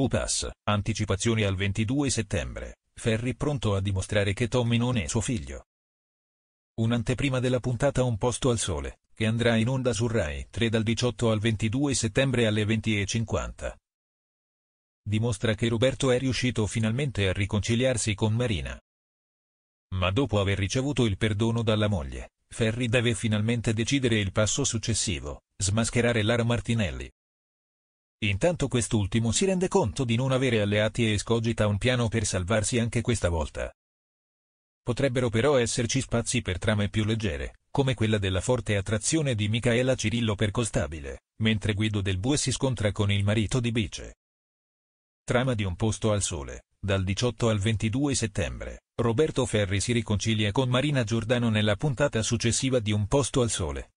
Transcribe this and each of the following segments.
UPAS, anticipazioni al 22 settembre, Ferri pronto a dimostrare che Tommy non è suo figlio. Un'anteprima della puntata Un posto al sole, che andrà in onda su Rai 3 dal 18 al 22 settembre alle 20.50. Dimostra che Roberto è riuscito finalmente a riconciliarsi con Marina. Ma dopo aver ricevuto il perdono dalla moglie, Ferri deve finalmente decidere il passo successivo, smascherare Lara Martinelli. Intanto quest'ultimo si rende conto di non avere alleati e escogita un piano per salvarsi anche questa volta. Potrebbero però esserci spazi per trame più leggere, come quella della forte attrazione di Micaela Cirillo per Costabile, mentre Guido del Bue si scontra con il marito di Bice. Trama di un posto al sole, dal 18 al 22 settembre, Roberto Ferri si riconcilia con Marina Giordano nella puntata successiva di Un posto al sole,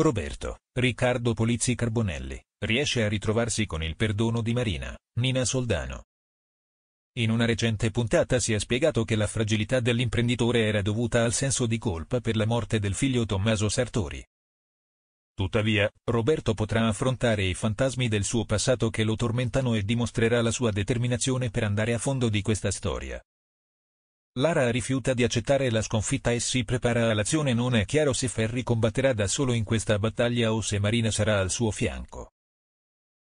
Roberto, Riccardo Polizzi Carbonelli, riesce a ritrovarsi con il perdono di Marina, Nina Soldano. In una recente puntata si è spiegato che la fragilità dell'imprenditore era dovuta al senso di colpa per la morte del figlio Tommaso Sartori. Tuttavia, Roberto potrà affrontare i fantasmi del suo passato che lo tormentano e dimostrerà la sua determinazione per andare a fondo di questa storia. Lara rifiuta di accettare la sconfitta e si prepara all'azione non è chiaro se Ferry combatterà da solo in questa battaglia o se Marina sarà al suo fianco.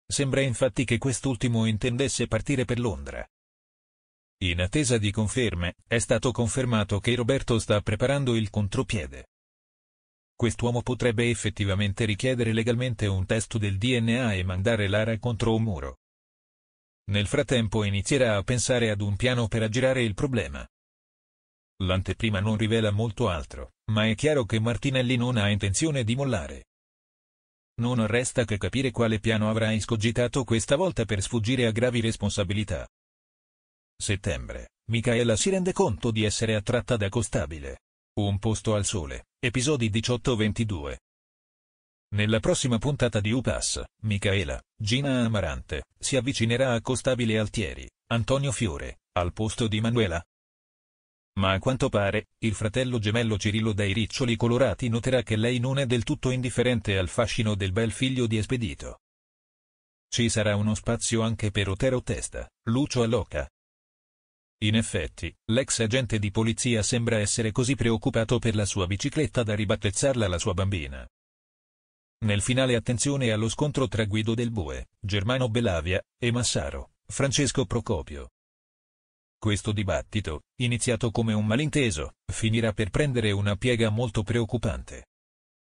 Sembra infatti che quest'ultimo intendesse partire per Londra. In attesa di conferme, è stato confermato che Roberto sta preparando il contropiede. Quest'uomo potrebbe effettivamente richiedere legalmente un test del DNA e mandare Lara contro un muro. Nel frattempo inizierà a pensare ad un piano per aggirare il problema. L'anteprima non rivela molto altro, ma è chiaro che Martinelli non ha intenzione di mollare. Non resta che capire quale piano avrà escogitato questa volta per sfuggire a gravi responsabilità. Settembre, Micaela si rende conto di essere attratta da Costabile. Un posto al sole, episodi 18-22. Nella prossima puntata di UPAS, Micaela, Gina Amarante, si avvicinerà a Costabile Altieri, Antonio Fiore, al posto di Manuela. Ma a quanto pare, il fratello gemello Cirillo dai riccioli colorati noterà che lei non è del tutto indifferente al fascino del bel figlio di Espedito. Ci sarà uno spazio anche per Otero Testa, Lucio Alloca. In effetti, l'ex agente di polizia sembra essere così preoccupato per la sua bicicletta da ribattezzarla la sua bambina. Nel finale attenzione allo scontro tra Guido del Bue, Germano Belavia, e Massaro, Francesco Procopio. Questo dibattito, iniziato come un malinteso, finirà per prendere una piega molto preoccupante.